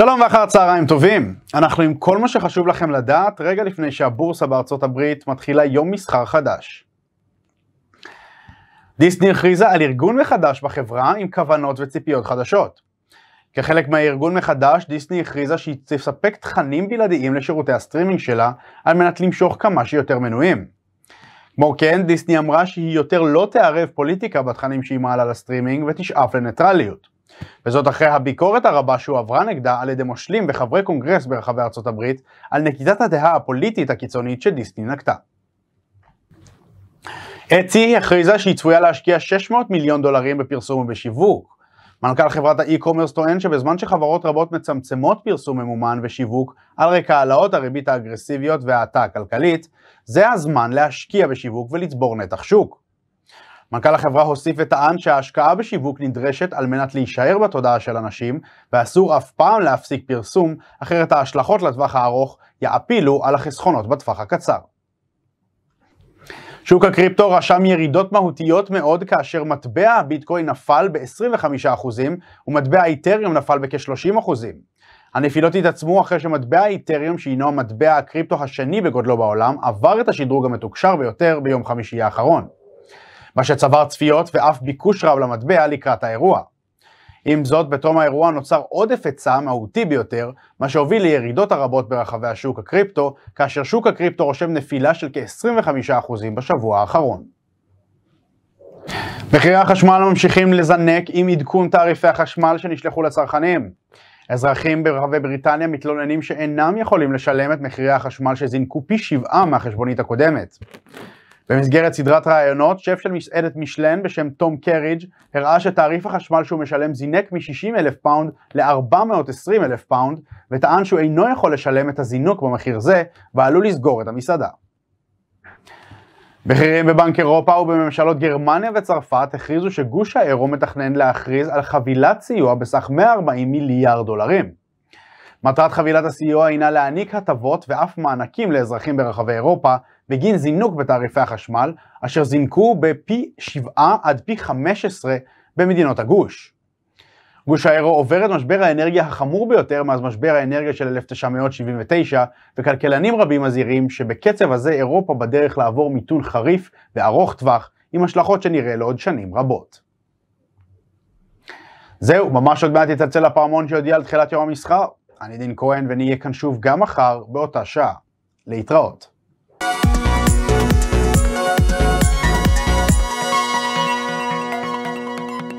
שלום ואחר צהריים טובים, אנחנו עם כל מה שחשוב לכם לדעת רגע לפני שהבורסה בארצות הברית מתחילה יום מסחר חדש. דיסני הכריזה על ארגון מחדש בחברה עם כוונות וציפיות חדשות. כחלק מהארגון מחדש, דיסני הכריזה שהיא תספק תכנים בלעדיים לשירותי הסטרימינג שלה על מנת למשוך כמה שיותר מנויים. כמו כן, דיסני אמרה שהיא יותר לא תערב פוליטיקה בתכנים שהיא מעלה לסטרימינג ותשאף לניטרליות. וזאת אחרי הביקורת הרבה שהועברה נגדה על ידי מושלים וחברי קונגרס ברחבי ארצות הברית על נקיטת הדעה הפוליטית הקיצונית שדיסני נקטה. אצי הכריזה שהיא צפויה להשקיע 600 מיליון דולרים בפרסום ובשיווק. מנכ"ל חברת האי-קומרס טוען שבזמן שחברות רבות מצמצמות פרסום ממומן ושיווק על רקע העלאות הריבית האגרסיביות וההאטה הכלכלית, זה הזמן להשקיע בשיווק ולצבור נתח שוק. מנכ"ל החברה הוסיף וטען שההשקעה בשיווק נדרשת על מנת להישאר בתודעה של אנשים, ואסור אף פעם להפסיק פרסום, אחרת ההשלכות לטווח הארוך יעפילו על החסכונות בטווח הקצר. שוק הקריפטו רשם ירידות מהותיות מאוד כאשר מטבע הביטקוין נפל ב-25% ומטבע האיתריום נפל בכ-30%. הנפילות התעצמו אחרי שמטבע האיתריום, שהינו המטבע הקריפטו השני בגודלו בעולם, עבר את השדרוג המתוקשר ביותר ביום חמישי האחרון. מה שצבר צפיות ואף ביקוש רב למטבע לקראת האירוע. עם זאת, בתום האירוע נוצר עודף היצע מהותי ביותר, מה שהוביל לירידות הרבות ברחבי השוק הקריפטו, כאשר שוק הקריפטו רושם נפילה של כ-25% בשבוע האחרון. מחירי החשמל ממשיכים לזנק עם עדכון תעריפי החשמל שנשלחו לצרכנים. אזרחים ברחבי בריטניה מתלוננים שאינם יכולים לשלם את מחירי החשמל שזינקו פי שבעה מהחשבונית הקודמת. במסגרת סדרת ראיונות, שף של מסעדת משלן בשם תום קריג' הראה שתעריף החשמל שהוא משלם זינק מ-60 אלף פאונד ל-420 אלף פאונד, וטען שהוא אינו יכול לשלם את הזינוק במחיר זה, ועלול לסגור את המסעדה. בכירים בבנק אירופה ובממשלות גרמניה וצרפת הכריזו שגוש האירו מתכנן להכריז על חבילת סיוע בסך 140 מיליארד דולרים. מטרת חבילת הסיוע הינה להעניק הטבות ואף מענקים לאזרחים ברחבי אירופה בגין זינוק בתעריפי החשמל, אשר זינקו בפי 7 עד פי 15 במדינות הגוש. גוש האירו עובר את משבר האנרגיה החמור ביותר מאז משבר האנרגיה של 1979, וכלכלנים רבים מזהירים שבקצב הזה אירופה בדרך לעבור מיתון חריף וארוך טווח, עם השלכות שנראה לעוד שנים רבות. זהו, ממש עוד מעט יצלצל הפעמון שיודיע על תחילת יום המסחר. אני דין כהן ונהיה כאן שוב גם מחר באותה שעה. להתראות.